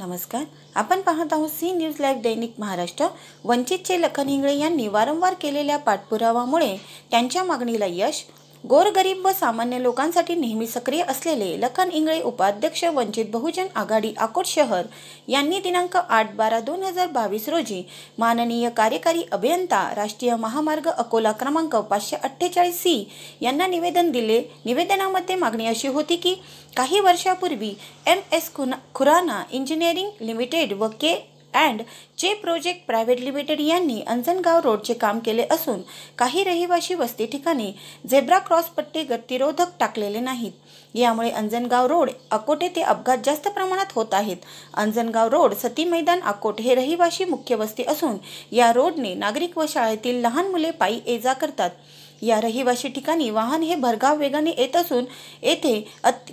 नमस्कार आपण पाहत आहोत सी न्यूज लाईव्ह दैनिक महाराष्ट्र वंचितचे लखन हिंगळे यांनी वारंवार केलेल्या पाठपुरावामुळे त्यांच्या मागणीला यश गोरगरीब व सामान्य लोकांसाठी नेहमी सक्रिय असलेले लखन इंगळे उपाध्यक्ष वंचित बहुजन आघाडी आकोट शहर यांनी दिनांक आठ बारा दोन हजार बावीस रोजी माननीय कार्यकारी अभियंता राष्ट्रीय महामार्ग अकोला क्रमांक पाचशे अठ्ठेचाळीस सी यांना निवेदन दिले निवेदनामध्ये मागणी अशी होती की काही वर्षापूर्वी एम एस खुना खुराना इंजिनिअरिंग लिमिटेड व K and J project private limited यांनी अंजनगाव रोडचे काम केले असून काही रहिवाशी वस्ती ठिकाणी झेब्रा क्रॉस पट्टे गतिरोधक टाकलेले नाहीत यामुळे अंजनगाव रोड अकोटे ते अपघात जास्त प्रमाणात होत आहेत अंजनगाव रोड सती मैदान अकोट हे रहिवाशी मुख्य वस्ती असून या रोडने नागरिक व शाळेतील लहान मुले पायी ये जा करतात या रहिवाशी ठिकाणी वाहन हे भरगाव वेगाने येत असून येथे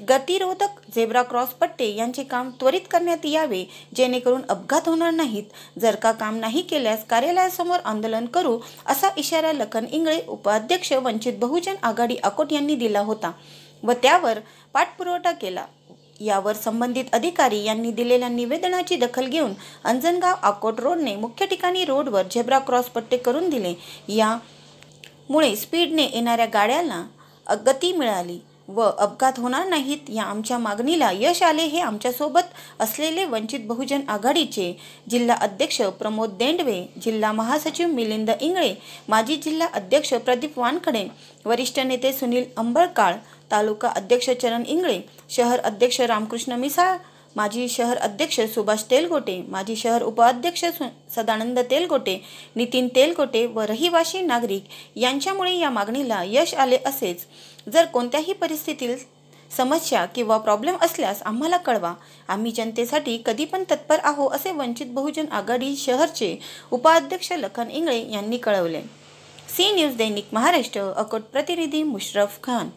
गतिरोधक झेब्रा क्रॉस पट्टे यांचे काम त्वरित करण्यात यावे जेणेकरून अपघात होणार नाहीत जर का काम नाही केल्यास कार्यालयासमोर आंदोलन करू असा इशारा लखन इंगळे उपाध्यक्ष वंचित बहुजन आघाडी अकोट यांनी दिला होता व त्यावर पाठपुरवठा केला यावर संबंधित अधिकारी यांनी दिलेल्या निवेदनाची दखल घेऊन अंजनगाव अकोट रोडने मुख्य ठिकाणी रोडवर झेब्रा क्रॉस पट्टे करून दिले या मुळे स्पीडने येणाऱ्या गाड्यांना गती मिळाली व अपघात होणार नाहीत या आमच्या मागणीला यश आले हे आमच्यासोबत असलेले वंचित बहुजन आघाडीचे जिल्हा अध्यक्ष प्रमोद देंडवे जिल्हा महासचिव मिलिंद इंगळे माजी जिल्हा अध्यक्ष प्रदीप वानखडे वरिष्ठ नेते सुनील अंबळकाळ तालुका अध्यक्ष चरण इंगळे शहर अध्यक्ष रामकृष्ण मिसाळ माजी शहर अध्यक्ष सुभाष तेलगोटे माजी शहर उपाध्यक्ष सदानंद तेलगोटे नितीन तेलगोटे व रहिवाशी नागरिक यांच्यामुळे या मागणीला यश आले असेच जर कोणत्याही परिस्थितीत समस्या किंवा प्रॉब्लेम असल्यास आम्हाला कळवा आम्ही जनतेसाठी कधी पण तत्पर आहो असे वंचित बहुजन आघाडी शहरचे उपाध्यक्ष लखन इंगळे यांनी कळवले सी न्यूज दैनिक महाराष्ट्र अकोट प्रतिनिधी मुश्रफ खान